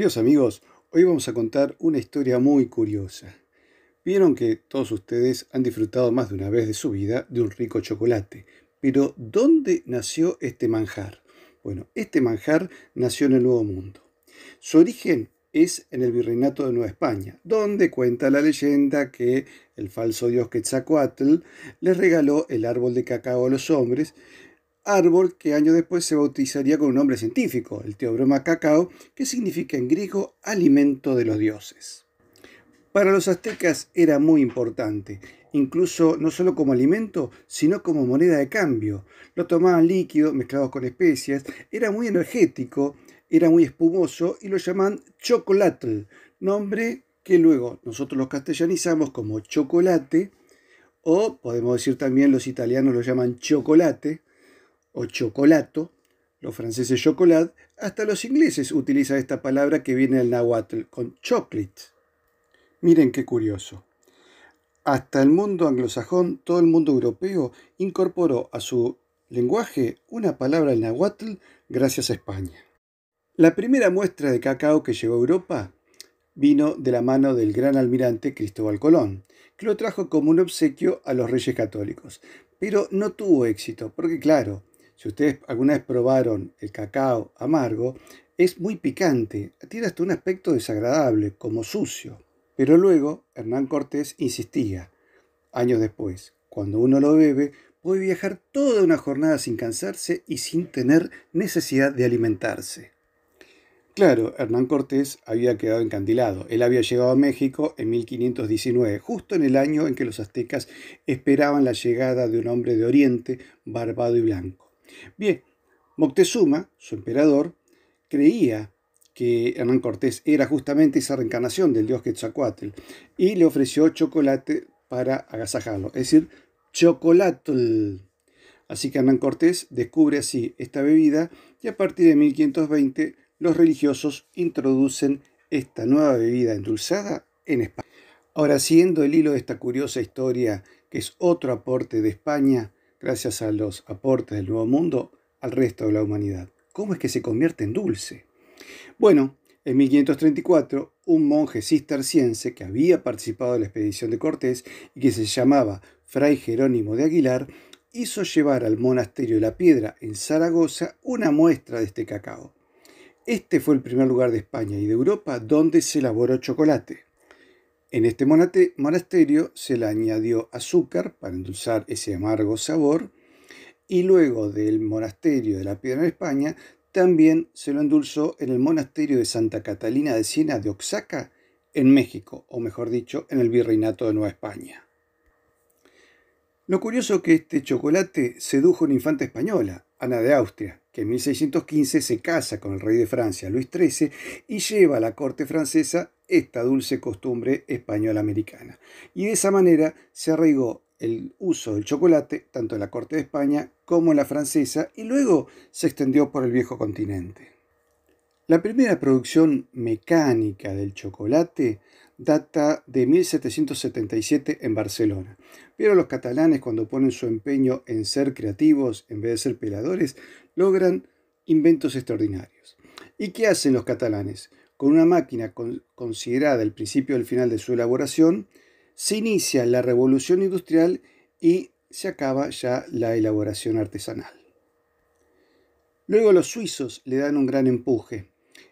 Queridos amigos, hoy vamos a contar una historia muy curiosa. Vieron que todos ustedes han disfrutado más de una vez de su vida de un rico chocolate, pero ¿dónde nació este manjar? Bueno, este manjar nació en el Nuevo Mundo. Su origen es en el Virreinato de Nueva España, donde cuenta la leyenda que el falso dios Quetzalcoatl les regaló el árbol de cacao a los hombres árbol que años después se bautizaría con un nombre científico, el teobroma cacao, que significa en griego alimento de los dioses. Para los aztecas era muy importante, incluso no solo como alimento, sino como moneda de cambio. Lo tomaban líquido mezclado con especias, era muy energético, era muy espumoso y lo llamaban chocolate, nombre que luego nosotros los castellanizamos como chocolate, o podemos decir también los italianos lo llaman chocolate, o chocolato, los franceses chocolat, hasta los ingleses utilizan esta palabra que viene del náhuatl con chocolate. Miren qué curioso. Hasta el mundo anglosajón, todo el mundo europeo incorporó a su lenguaje una palabra del náhuatl gracias a España. La primera muestra de cacao que llegó a Europa vino de la mano del gran almirante Cristóbal Colón, que lo trajo como un obsequio a los reyes católicos. Pero no tuvo éxito, porque claro, si ustedes alguna vez probaron el cacao amargo, es muy picante, tiene hasta un aspecto desagradable, como sucio. Pero luego Hernán Cortés insistía, años después, cuando uno lo bebe, puede viajar toda una jornada sin cansarse y sin tener necesidad de alimentarse. Claro, Hernán Cortés había quedado encandilado. Él había llegado a México en 1519, justo en el año en que los aztecas esperaban la llegada de un hombre de Oriente, barbado y blanco. Bien, Moctezuma, su emperador, creía que Hernán Cortés era justamente esa reencarnación del dios Quetzalcoatl y le ofreció chocolate para agasajarlo, es decir, chocolatl. Así que Hernán Cortés descubre así esta bebida y a partir de 1520 los religiosos introducen esta nueva bebida endulzada en España. Ahora, siendo el hilo de esta curiosa historia, que es otro aporte de España, gracias a los aportes del Nuevo Mundo, al resto de la humanidad. ¿Cómo es que se convierte en dulce? Bueno, en 1534, un monje cisterciense que había participado en la expedición de Cortés y que se llamaba Fray Jerónimo de Aguilar, hizo llevar al monasterio de la Piedra en Zaragoza una muestra de este cacao. Este fue el primer lugar de España y de Europa donde se elaboró chocolate. En este monasterio se le añadió azúcar para endulzar ese amargo sabor y luego del monasterio de la Piedra en España también se lo endulzó en el monasterio de Santa Catalina de Siena de Oaxaca en México, o mejor dicho, en el virreinato de Nueva España. Lo curioso que este chocolate sedujo a una infanta española, Ana de Austria, que en 1615 se casa con el rey de Francia, Luis XIII, y lleva a la corte francesa esta dulce costumbre española-americana. Y de esa manera se arraigó el uso del chocolate tanto en la corte de España como en la francesa y luego se extendió por el viejo continente. La primera producción mecánica del chocolate data de 1777 en Barcelona. Pero los catalanes, cuando ponen su empeño en ser creativos en vez de ser peladores, logran inventos extraordinarios. ¿Y qué hacen los catalanes? Con una máquina considerada el principio del final de su elaboración, se inicia la revolución industrial y se acaba ya la elaboración artesanal. Luego los suizos le dan un gran empuje.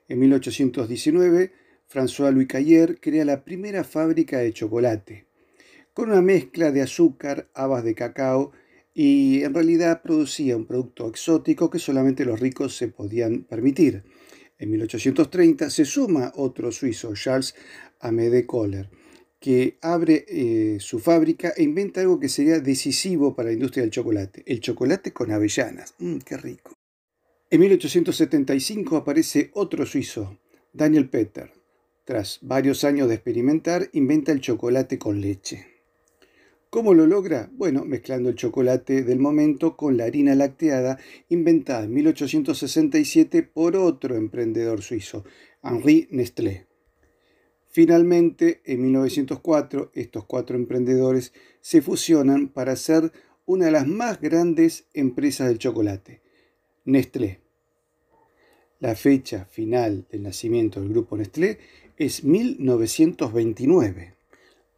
En 1819 François Louis Cayer crea la primera fábrica de chocolate, con una mezcla de azúcar, habas de cacao y en realidad producía un producto exótico que solamente los ricos se podían permitir. En 1830 se suma otro suizo, Charles Amédée Kohler, que abre eh, su fábrica e inventa algo que sería decisivo para la industria del chocolate, el chocolate con avellanas. Mm, ¡Qué rico! En 1875 aparece otro suizo, Daniel Petter, tras varios años de experimentar, inventa el chocolate con leche. ¿Cómo lo logra? Bueno, mezclando el chocolate del momento con la harina lacteada inventada en 1867 por otro emprendedor suizo, Henri Nestlé. Finalmente, en 1904, estos cuatro emprendedores se fusionan para ser una de las más grandes empresas del chocolate, Nestlé. La fecha final del nacimiento del grupo Nestlé es 1929.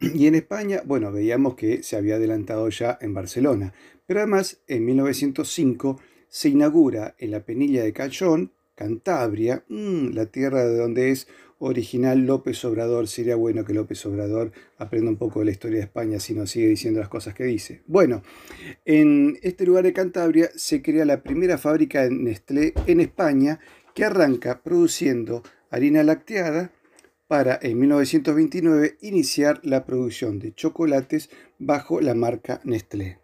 Y en España, bueno, veíamos que se había adelantado ya en Barcelona, pero además en 1905 se inaugura en la penilla de Cañón, Cantabria, mm, la tierra de donde es original López Obrador. Sería bueno que López Obrador aprenda un poco de la historia de España si no sigue diciendo las cosas que dice. Bueno, en este lugar de Cantabria se crea la primera fábrica de Nestlé en España que arranca produciendo harina lacteada, para en 1929 iniciar la producción de chocolates bajo la marca Nestlé.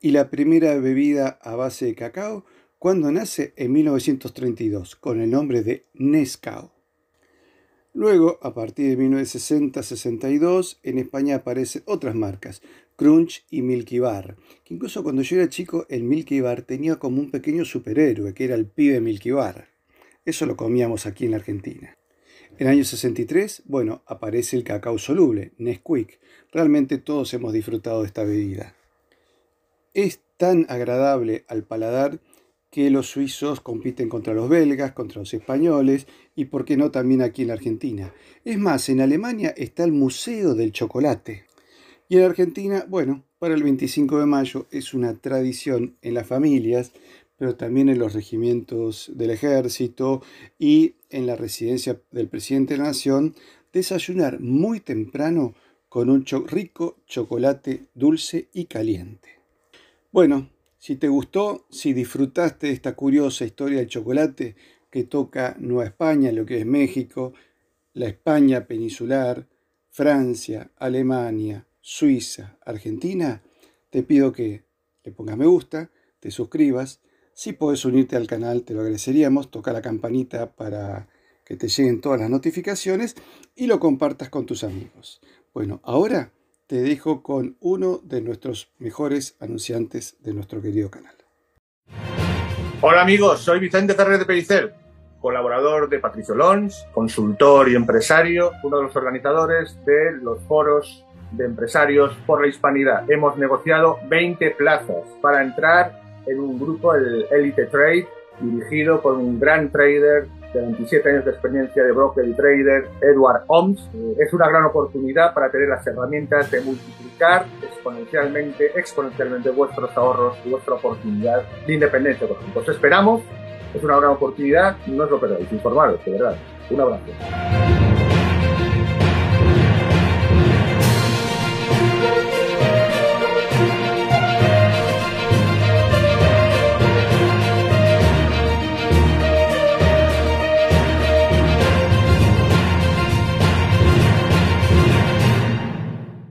Y la primera bebida a base de cacao cuando nace en 1932 con el nombre de Nescao. Luego, a partir de 1960-62, en España aparecen otras marcas, Crunch y Milky Bar. Que incluso cuando yo era chico, el Milky Bar tenía como un pequeño superhéroe, que era el pibe Milky Bar. Eso lo comíamos aquí en la Argentina. En el año 63, bueno, aparece el cacao soluble, Nesquik. Realmente todos hemos disfrutado de esta bebida. Es tan agradable al paladar que los suizos compiten contra los belgas, contra los españoles y, por qué no, también aquí en Argentina. Es más, en Alemania está el Museo del Chocolate. Y en Argentina, bueno, para el 25 de mayo es una tradición en las familias pero también en los regimientos del ejército y en la residencia del presidente de la nación, desayunar muy temprano con un rico chocolate dulce y caliente. Bueno, si te gustó, si disfrutaste esta curiosa historia del chocolate que toca Nueva España, lo que es México, la España peninsular, Francia, Alemania, Suiza, Argentina, te pido que le pongas me gusta, te suscribas si puedes unirte al canal, te lo agradeceríamos. Toca la campanita para que te lleguen todas las notificaciones y lo compartas con tus amigos. Bueno, ahora te dejo con uno de nuestros mejores anunciantes de nuestro querido canal. Hola amigos, soy Vicente Ferrer de Pellicel, colaborador de Patricio Lons, consultor y empresario, uno de los organizadores de los foros de empresarios por la hispanidad. Hemos negociado 20 plazas para entrar en un grupo, el Elite Trade, dirigido por un gran trader de 27 años de experiencia de broker y trader, Edward Holmes. Eh, es una gran oportunidad para tener las herramientas de multiplicar exponencialmente, exponencialmente vuestros ahorros y vuestra oportunidad de independencia económica. Os esperamos, es una gran oportunidad, no os lo perdáis, informaros, de verdad. Un abrazo.